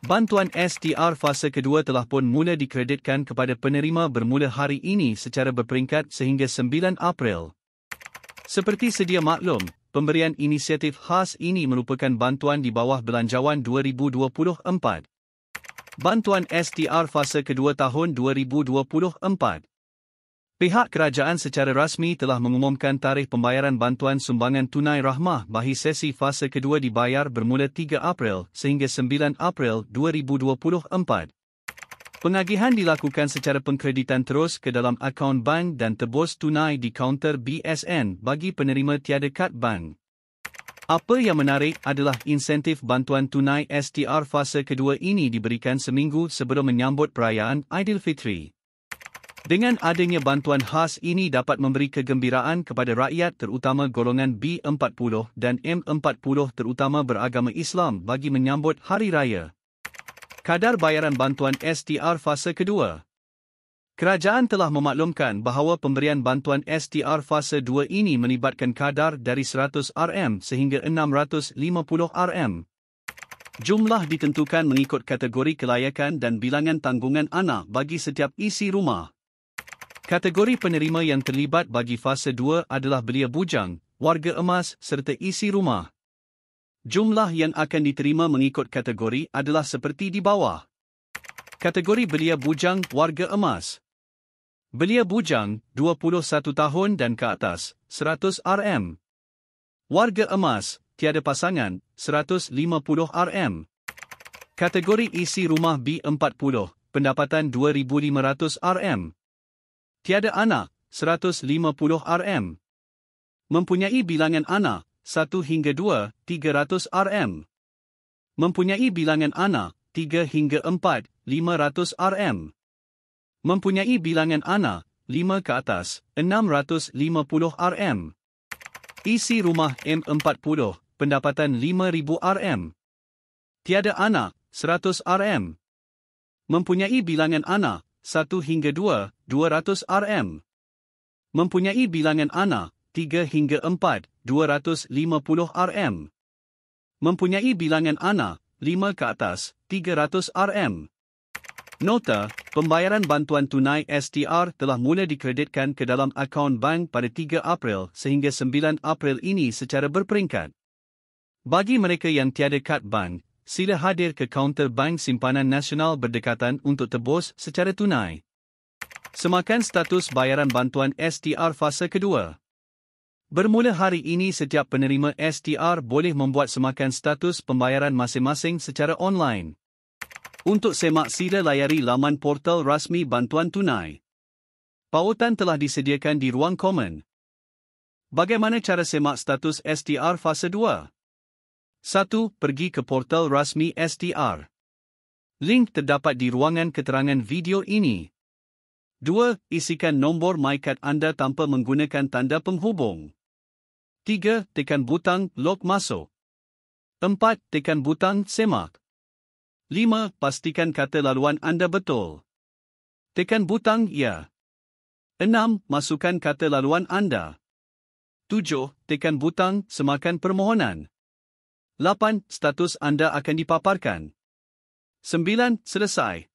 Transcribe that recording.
Bantuan STR fasa kedua telah pun mula dikreditkan kepada penerima bermula hari ini secara berperingkat sehingga 9 April. Seperti sedia maklum, pemberian inisiatif khas ini merupakan bantuan di bawah Belanjawan 2024. Bantuan STR fasa kedua tahun 2024 Pihak kerajaan secara rasmi telah mengumumkan tarikh pembayaran bantuan sumbangan tunai rahmah bahi sesi fase kedua dibayar bermula 3 April sehingga 9 April 2024. Pengagihan dilakukan secara pengkreditan terus ke dalam akaun bank dan tebus tunai di kaunter BSN bagi penerima tiada kad bank. Apa yang menarik adalah insentif bantuan tunai STR fasa kedua ini diberikan seminggu sebelum menyambut perayaan Aidilfitri. Dengan adanya bantuan khas ini dapat memberi kegembiraan kepada rakyat terutama golongan B40 dan M40 terutama beragama Islam bagi menyambut Hari Raya. Kadar bayaran bantuan STR fasa kedua Kerajaan telah memaklumkan bahawa pemberian bantuan STR fasa 2 ini melibatkan kadar dari 100 RM sehingga 650 RM. Jumlah ditentukan mengikut kategori kelayakan dan bilangan tanggungan anak bagi setiap isi rumah. Kategori penerima yang terlibat bagi fasa 2 adalah belia bujang, warga emas serta isi rumah. Jumlah yang akan diterima mengikut kategori adalah seperti di bawah. Kategori belia bujang, warga emas. Belia bujang, 21 tahun dan ke atas, 100 RM. Warga emas, tiada pasangan, 150 RM. Kategori isi rumah B40, pendapatan 2,500 RM tiada anak, 150 RM. Mempunyai bilangan anak, 1 hingga 2, 300 RM. Mempunyai bilangan anak, 3 hingga 4, 500 RM. Mempunyai bilangan anak, 5 ke atas, 650 RM. Isi rumah M40, pendapatan 5,000 RM. Tiada anak, 100 RM. Mempunyai bilangan anak, 1 hingga 200 RM. Mempunyai bilangan ANA, 3 hingga 4, 250 RM. Mempunyai bilangan ANA, 5 ke atas, 300 RM. Nota, pembayaran bantuan tunai STR telah mula dikreditkan ke dalam akaun bank pada 3 April sehingga 9 April ini secara berperingkat. Bagi mereka yang tiada kad bank, sila hadir ke kaunter bank simpanan nasional berdekatan untuk tebus secara tunai. Semakan status bayaran bantuan STR fasa kedua. Bermula hari ini setiap penerima STR boleh membuat semakan status pembayaran masing-masing secara online. Untuk semak sila layari laman portal rasmi bantuan tunai. Pautan telah disediakan di ruang komen. Bagaimana cara semak status STR fasa 2? 1. Pergi ke portal rasmi STR. Link terdapat di ruangan keterangan video ini. Dua, Isikan nombor MyCard anda tanpa menggunakan tanda penghubung. Tiga, Tekan butang log masuk. Empat, Tekan butang semak. Lima, Pastikan kata laluan anda betul. Tekan butang ya. Enam, Masukkan kata laluan anda. Tujuh, Tekan butang semakan permohonan. Lapan, Status anda akan dipaparkan. Sembilan, Selesai.